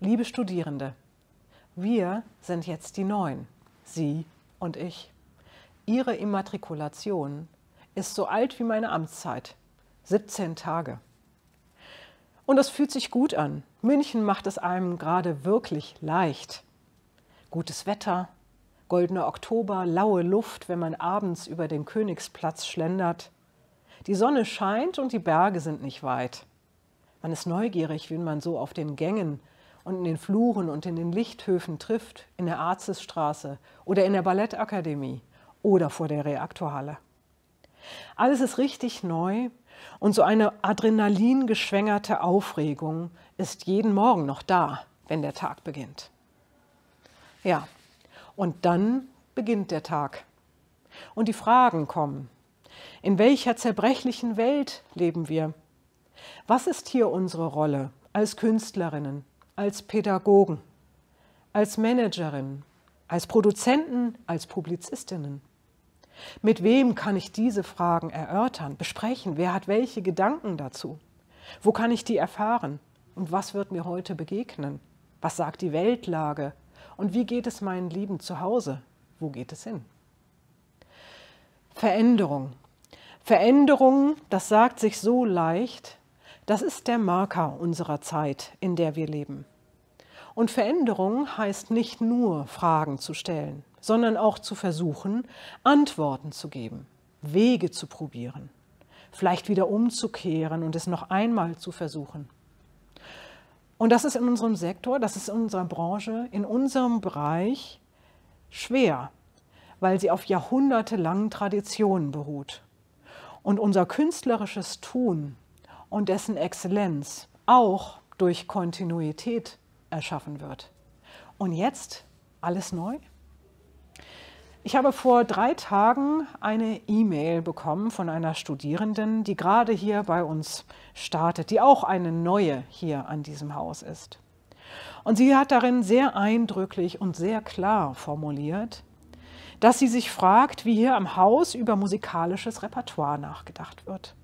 Liebe Studierende, wir sind jetzt die Neuen, Sie und ich. Ihre Immatrikulation ist so alt wie meine Amtszeit, 17 Tage. Und das fühlt sich gut an. München macht es einem gerade wirklich leicht. Gutes Wetter, goldener Oktober, laue Luft, wenn man abends über den Königsplatz schlendert. Die Sonne scheint und die Berge sind nicht weit. Man ist neugierig, wenn man so auf den Gängen und in den Fluren und in den Lichthöfen trifft, in der Arztesstraße oder in der Ballettakademie oder vor der Reaktorhalle. Alles ist richtig neu und so eine adrenalingeschwängerte Aufregung ist jeden Morgen noch da, wenn der Tag beginnt. Ja, und dann beginnt der Tag. Und die Fragen kommen. In welcher zerbrechlichen Welt leben wir? Was ist hier unsere Rolle als Künstlerinnen, als Pädagogen, als Managerin, als Produzenten, als Publizistinnen. Mit wem kann ich diese Fragen erörtern, besprechen? Wer hat welche Gedanken dazu? Wo kann ich die erfahren? Und was wird mir heute begegnen? Was sagt die Weltlage? Und wie geht es meinen Lieben zu Hause? Wo geht es hin? Veränderung. Veränderung, das sagt sich so leicht, das ist der Marker unserer Zeit, in der wir leben. Und Veränderung heißt nicht nur Fragen zu stellen, sondern auch zu versuchen, Antworten zu geben, Wege zu probieren, vielleicht wieder umzukehren und es noch einmal zu versuchen. Und das ist in unserem Sektor, das ist in unserer Branche, in unserem Bereich schwer, weil sie auf jahrhundertelangen Traditionen beruht. Und unser künstlerisches Tun und dessen Exzellenz auch durch Kontinuität erschaffen wird. Und jetzt alles neu? Ich habe vor drei Tagen eine E-Mail bekommen von einer Studierenden, die gerade hier bei uns startet, die auch eine neue hier an diesem Haus ist. Und sie hat darin sehr eindrücklich und sehr klar formuliert, dass sie sich fragt, wie hier am Haus über musikalisches Repertoire nachgedacht wird.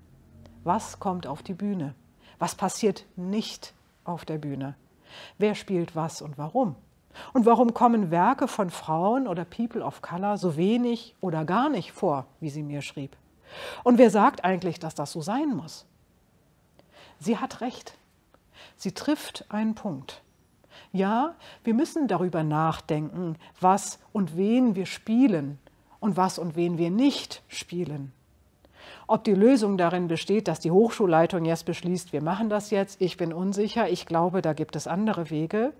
Was kommt auf die Bühne? Was passiert nicht auf der Bühne? Wer spielt was und warum? Und warum kommen Werke von Frauen oder People of Color so wenig oder gar nicht vor, wie sie mir schrieb? Und wer sagt eigentlich, dass das so sein muss? Sie hat recht. Sie trifft einen Punkt. Ja, wir müssen darüber nachdenken, was und wen wir spielen und was und wen wir nicht spielen. Ob die Lösung darin besteht, dass die Hochschulleitung jetzt beschließt, wir machen das jetzt, ich bin unsicher, ich glaube, da gibt es andere Wege.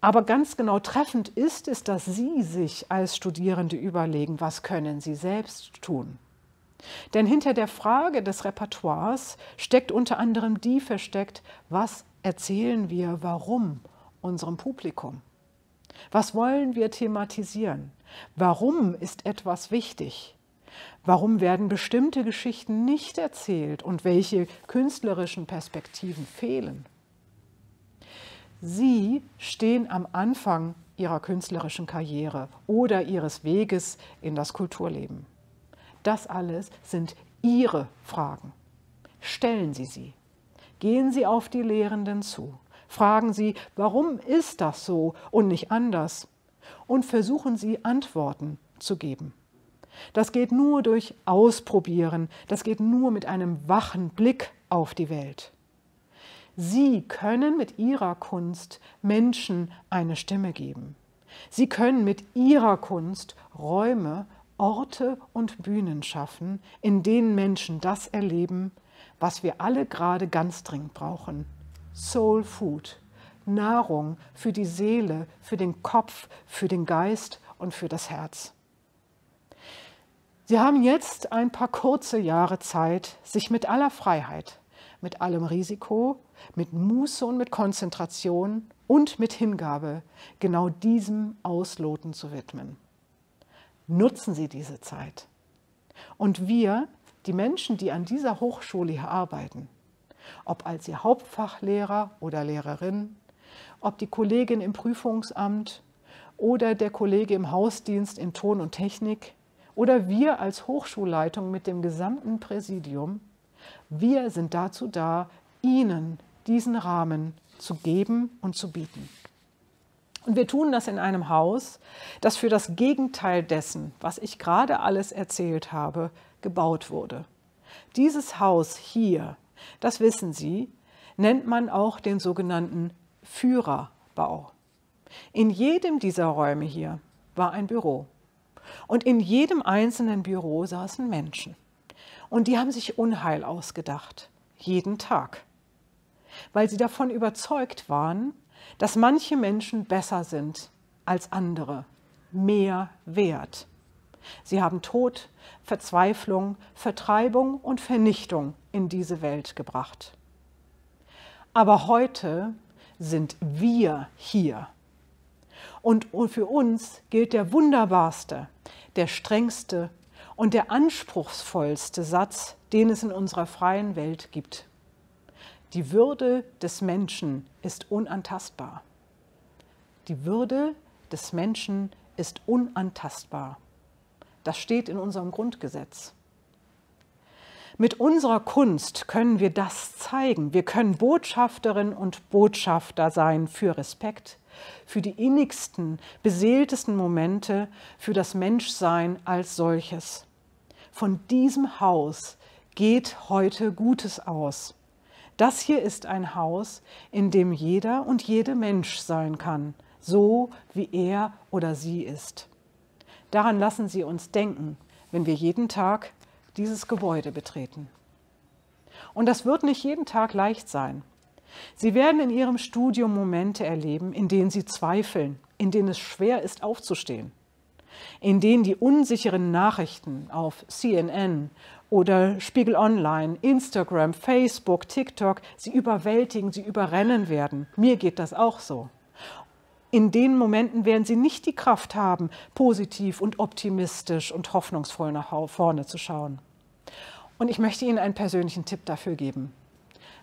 Aber ganz genau treffend ist es, dass Sie sich als Studierende überlegen, was können Sie selbst tun. Denn hinter der Frage des Repertoires steckt unter anderem die versteckt, was erzählen wir, warum unserem Publikum? Was wollen wir thematisieren? Warum ist etwas wichtig? Warum werden bestimmte Geschichten nicht erzählt und welche künstlerischen Perspektiven fehlen? Sie stehen am Anfang ihrer künstlerischen Karriere oder ihres Weges in das Kulturleben. Das alles sind Ihre Fragen. Stellen Sie sie. Gehen Sie auf die Lehrenden zu. Fragen Sie, warum ist das so und nicht anders? Und versuchen Sie Antworten zu geben. Das geht nur durch Ausprobieren, das geht nur mit einem wachen Blick auf die Welt. Sie können mit ihrer Kunst Menschen eine Stimme geben. Sie können mit ihrer Kunst Räume, Orte und Bühnen schaffen, in denen Menschen das erleben, was wir alle gerade ganz dringend brauchen. Soul Food, Nahrung für die Seele, für den Kopf, für den Geist und für das Herz. Sie haben jetzt ein paar kurze Jahre Zeit, sich mit aller Freiheit, mit allem Risiko, mit Muße und mit Konzentration und mit Hingabe genau diesem Ausloten zu widmen. Nutzen Sie diese Zeit. Und wir, die Menschen, die an dieser Hochschule hier arbeiten, ob als Ihr Hauptfachlehrer oder Lehrerin, ob die Kollegin im Prüfungsamt oder der Kollege im Hausdienst in Ton und Technik, oder wir als Hochschulleitung mit dem gesamten Präsidium, wir sind dazu da, Ihnen diesen Rahmen zu geben und zu bieten. Und wir tun das in einem Haus, das für das Gegenteil dessen, was ich gerade alles erzählt habe, gebaut wurde. Dieses Haus hier, das wissen Sie, nennt man auch den sogenannten Führerbau. In jedem dieser Räume hier war ein Büro. Und in jedem einzelnen Büro saßen Menschen. Und die haben sich Unheil ausgedacht, jeden Tag, weil sie davon überzeugt waren, dass manche Menschen besser sind als andere, mehr wert. Sie haben Tod, Verzweiflung, Vertreibung und Vernichtung in diese Welt gebracht. Aber heute sind wir hier und für uns gilt der wunderbarste, der strengste und der anspruchsvollste Satz, den es in unserer freien Welt gibt. Die Würde des Menschen ist unantastbar. Die Würde des Menschen ist unantastbar. Das steht in unserem Grundgesetz. Mit unserer Kunst können wir das zeigen. Wir können Botschafterinnen und Botschafter sein für Respekt, für die innigsten, beseeltesten Momente, für das Menschsein als solches. Von diesem Haus geht heute Gutes aus. Das hier ist ein Haus, in dem jeder und jede Mensch sein kann, so wie er oder sie ist. Daran lassen Sie uns denken, wenn wir jeden Tag dieses Gebäude betreten. Und das wird nicht jeden Tag leicht sein. Sie werden in Ihrem Studium Momente erleben, in denen Sie zweifeln, in denen es schwer ist aufzustehen, in denen die unsicheren Nachrichten auf CNN oder Spiegel Online, Instagram, Facebook, TikTok Sie überwältigen, Sie überrennen werden. Mir geht das auch so. In den Momenten werden Sie nicht die Kraft haben, positiv und optimistisch und hoffnungsvoll nach vorne zu schauen. Und ich möchte Ihnen einen persönlichen Tipp dafür geben.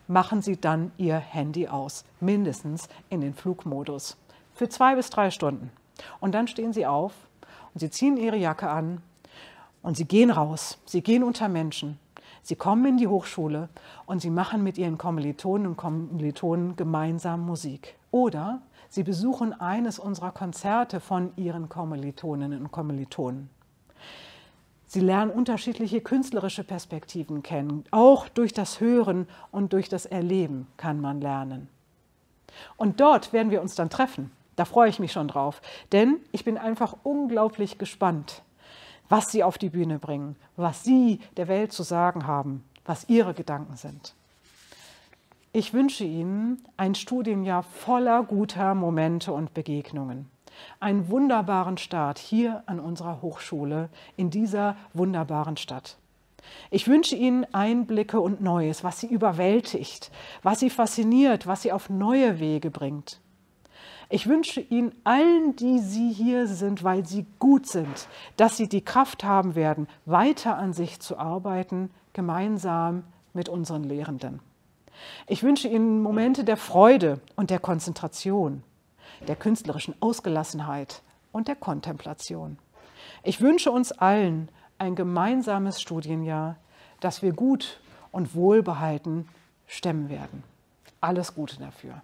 Machen Sie dann Ihr Handy aus, mindestens in den Flugmodus, für zwei bis drei Stunden. Und dann stehen Sie auf und Sie ziehen Ihre Jacke an und Sie gehen raus, Sie gehen unter Menschen, Sie kommen in die Hochschule und Sie machen mit Ihren Kommilitonen und Kommilitonen gemeinsam Musik. Oder Sie besuchen eines unserer Konzerte von Ihren Kommilitoninnen und Kommilitonen. Sie lernen unterschiedliche künstlerische Perspektiven kennen. Auch durch das Hören und durch das Erleben kann man lernen. Und dort werden wir uns dann treffen. Da freue ich mich schon drauf, denn ich bin einfach unglaublich gespannt, was Sie auf die Bühne bringen, was Sie der Welt zu sagen haben, was Ihre Gedanken sind. Ich wünsche Ihnen ein Studienjahr voller guter Momente und Begegnungen einen wunderbaren Start hier an unserer Hochschule in dieser wunderbaren Stadt. Ich wünsche Ihnen Einblicke und Neues, was Sie überwältigt, was Sie fasziniert, was Sie auf neue Wege bringt. Ich wünsche Ihnen allen, die Sie hier sind, weil Sie gut sind, dass Sie die Kraft haben werden, weiter an sich zu arbeiten, gemeinsam mit unseren Lehrenden. Ich wünsche Ihnen Momente der Freude und der Konzentration der künstlerischen Ausgelassenheit und der Kontemplation. Ich wünsche uns allen ein gemeinsames Studienjahr, das wir gut und wohlbehalten stemmen werden. Alles Gute dafür.